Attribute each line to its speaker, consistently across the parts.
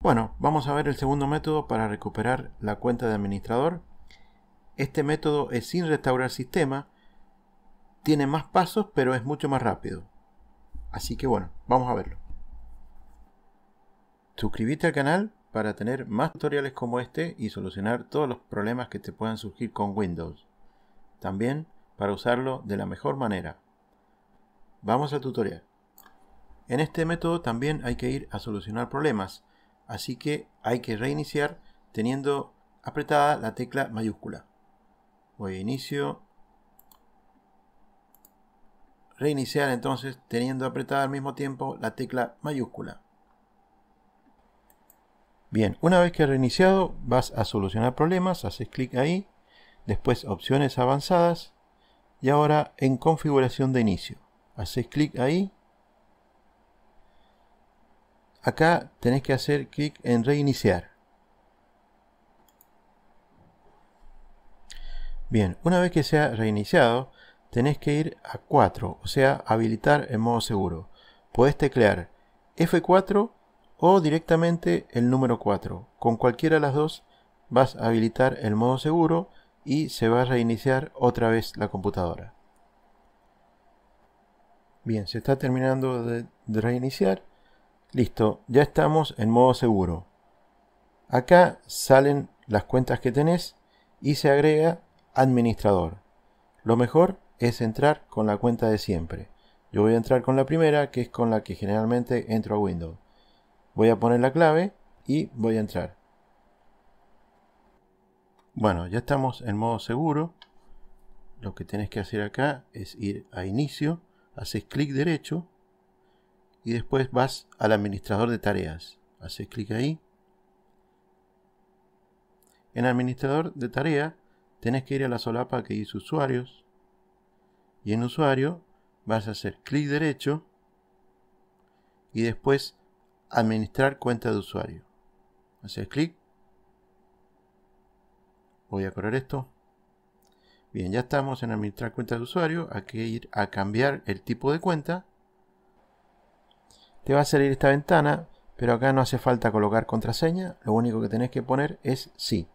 Speaker 1: Bueno, vamos a ver el segundo método para recuperar la cuenta de administrador. Este método es sin restaurar sistema, tiene más pasos pero es mucho más rápido. Así que bueno, vamos a verlo. Suscríbete al canal para tener más tutoriales como este y solucionar todos los problemas que te puedan surgir con Windows. También para usarlo de la mejor manera. Vamos al tutorial. En este método también hay que ir a solucionar problemas así que hay que reiniciar teniendo apretada la tecla mayúscula. Voy a inicio. Reiniciar entonces teniendo apretada al mismo tiempo la tecla mayúscula. Bien, una vez que has reiniciado vas a solucionar problemas, haces clic ahí, después opciones avanzadas y ahora en configuración de inicio. Haces clic ahí acá tenés que hacer clic en reiniciar bien una vez que sea reiniciado tenés que ir a 4 o sea habilitar en modo seguro podés teclear F4 o directamente el número 4 con cualquiera de las dos vas a habilitar el modo seguro y se va a reiniciar otra vez la computadora bien se está terminando de reiniciar Listo, ya estamos en modo seguro. Acá salen las cuentas que tenés y se agrega administrador. Lo mejor es entrar con la cuenta de siempre. Yo voy a entrar con la primera, que es con la que generalmente entro a Windows. Voy a poner la clave y voy a entrar. Bueno, ya estamos en modo seguro. Lo que tenés que hacer acá es ir a inicio, haces clic derecho y después vas al administrador de tareas. Haces clic ahí. En administrador de tareas tenés que ir a la solapa que dice usuarios y en usuario vas a hacer clic derecho y después administrar cuenta de usuario. Haces clic. Voy a correr esto. Bien, ya estamos en administrar cuenta de usuario. Hay que ir a cambiar el tipo de cuenta. Te va a salir esta ventana, pero acá no hace falta colocar contraseña, lo único que tenés que poner es sí.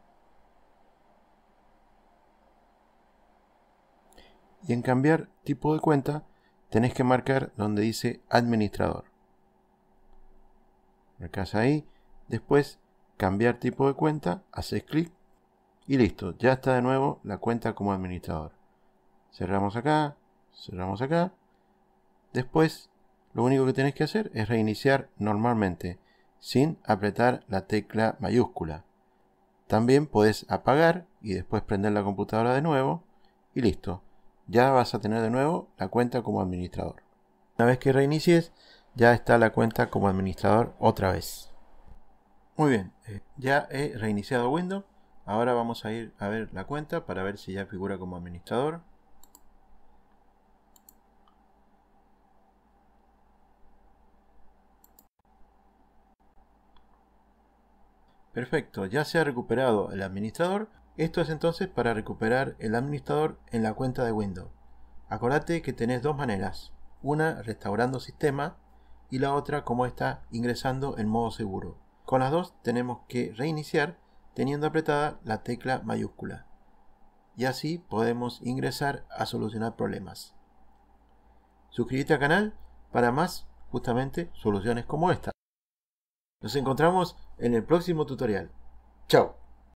Speaker 1: Y en cambiar tipo de cuenta, tenés que marcar donde dice administrador. Marcas ahí, después cambiar tipo de cuenta, haces clic y listo, ya está de nuevo la cuenta como administrador. Cerramos acá, cerramos acá. Después lo único que tienes que hacer es reiniciar normalmente, sin apretar la tecla mayúscula. También puedes apagar y después prender la computadora de nuevo y listo. Ya vas a tener de nuevo la cuenta como administrador. Una vez que reinicies, ya está la cuenta como administrador otra vez. Muy bien, eh, ya he reiniciado Windows. Ahora vamos a ir a ver la cuenta para ver si ya figura como administrador. Perfecto, ya se ha recuperado el administrador. Esto es entonces para recuperar el administrador en la cuenta de Windows. Acordate que tenés dos maneras, una restaurando sistema y la otra como está ingresando en modo seguro. Con las dos tenemos que reiniciar teniendo apretada la tecla mayúscula. Y así podemos ingresar a solucionar problemas. Suscríbete al canal para más justamente soluciones como esta. Nos encontramos en el próximo tutorial. Chao.